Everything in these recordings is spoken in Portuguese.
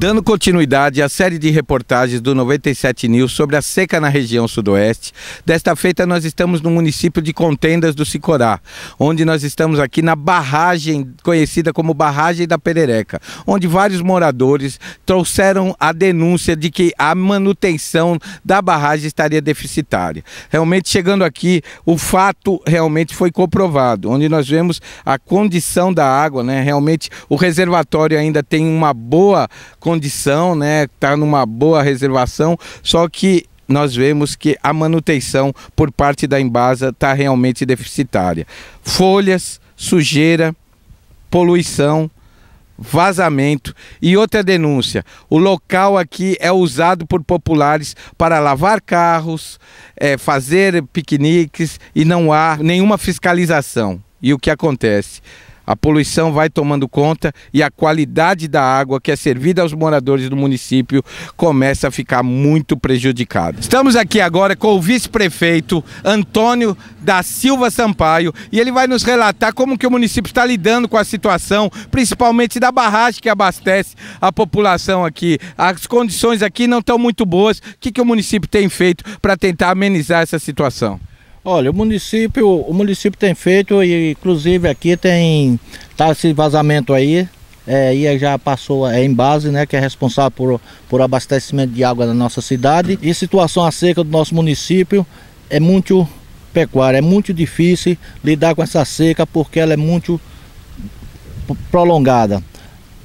Dando continuidade à série de reportagens do 97 News sobre a seca na região sudoeste, desta feita nós estamos no município de Contendas do Sicorá, onde nós estamos aqui na barragem conhecida como Barragem da Perereca, onde vários moradores trouxeram a denúncia de que a manutenção da barragem estaria deficitária. Realmente chegando aqui, o fato realmente foi comprovado, onde nós vemos a condição da água, né? Realmente o reservatório ainda tem uma boa condição condição, né? Está numa boa reservação, só que nós vemos que a manutenção por parte da Embasa está realmente deficitária. Folhas, sujeira, poluição, vazamento e outra denúncia. O local aqui é usado por populares para lavar carros, é, fazer piqueniques e não há nenhuma fiscalização. E o que acontece? A poluição vai tomando conta e a qualidade da água que é servida aos moradores do município começa a ficar muito prejudicada. Estamos aqui agora com o vice-prefeito Antônio da Silva Sampaio e ele vai nos relatar como que o município está lidando com a situação, principalmente da barragem que abastece a população aqui. As condições aqui não estão muito boas. O que, que o município tem feito para tentar amenizar essa situação? Olha, o município, o município tem feito e inclusive aqui tem tá esse vazamento aí, é, e é, já passou é, em base, né, que é responsável por, por abastecimento de água da nossa cidade. E situação seca do nosso município é muito pecuária, é muito difícil lidar com essa seca porque ela é muito prolongada.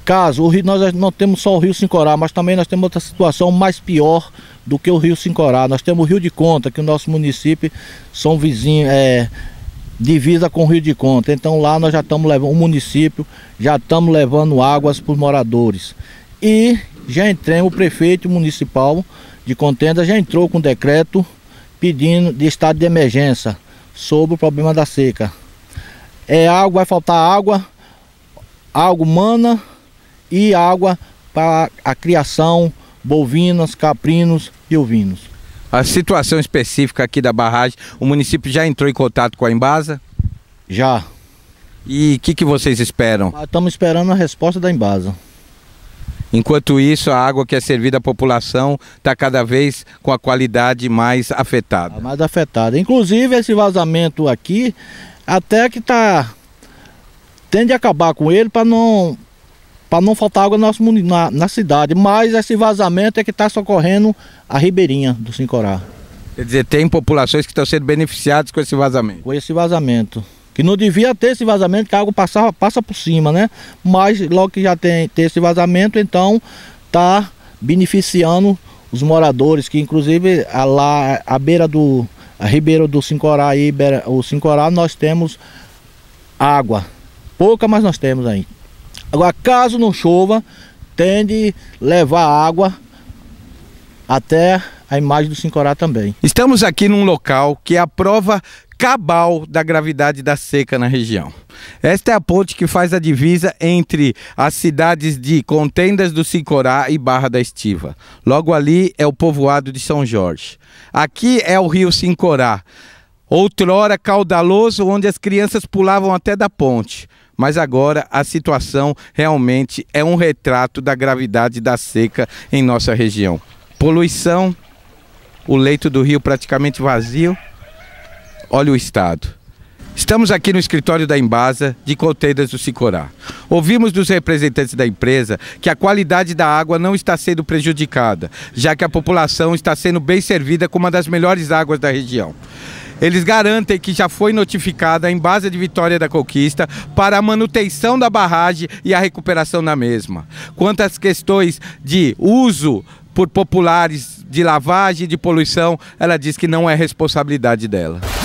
Caso, o rio, nós não temos só o rio Sincorá, mas também nós temos outra situação mais pior do que o Rio Sincorá. Nós temos o Rio de Conta, que o nosso município são vizinhos, é, divisa com o Rio de Conta. Então lá nós já estamos levando, o município já estamos levando águas para os moradores. E já entremos, o prefeito municipal de contenda já entrou com um decreto pedindo de estado de emergência sobre o problema da seca. É água, vai faltar água, água humana e água para a criação bovinas, caprinos e ovinos. A situação específica aqui da barragem, o município já entrou em contato com a Embasa? Já. E o que, que vocês esperam? Estamos ah, esperando a resposta da Embasa. Enquanto isso, a água que é servida à população está cada vez com a qualidade mais afetada. Mais afetada. Inclusive, esse vazamento aqui, até que está. tende a acabar com ele para não para não faltar água no nosso, na, na, cidade. Mas esse vazamento é que está socorrendo a ribeirinha do Sincorá. Quer dizer, tem populações que estão sendo beneficiadas com esse vazamento? Com esse vazamento. Que não devia ter esse vazamento, que a água passava, passa por cima, né? Mas logo que já tem, tem esse vazamento, então está beneficiando os moradores, que inclusive a, lá, a beira do a ribeiro do Sincorá, aí, beira, o Sincorá, nós temos água. Pouca, mas nós temos ainda. Agora, caso não chova, tende a levar água até a imagem do Sincorá também. Estamos aqui num local que é a prova cabal da gravidade da seca na região. Esta é a ponte que faz a divisa entre as cidades de Contendas do Sincorá e Barra da Estiva. Logo ali é o povoado de São Jorge. Aqui é o rio Sincorá, outrora caudaloso, onde as crianças pulavam até da ponte mas agora a situação realmente é um retrato da gravidade da seca em nossa região. Poluição, o leito do rio praticamente vazio. Olha o estado. Estamos aqui no escritório da Embasa de Colteiras do Sicorá. Ouvimos dos representantes da empresa que a qualidade da água não está sendo prejudicada, já que a população está sendo bem servida com uma das melhores águas da região. Eles garantem que já foi notificada em base de Vitória da Conquista para a manutenção da barragem e a recuperação da mesma. Quanto às questões de uso por populares de lavagem, de poluição, ela diz que não é responsabilidade dela.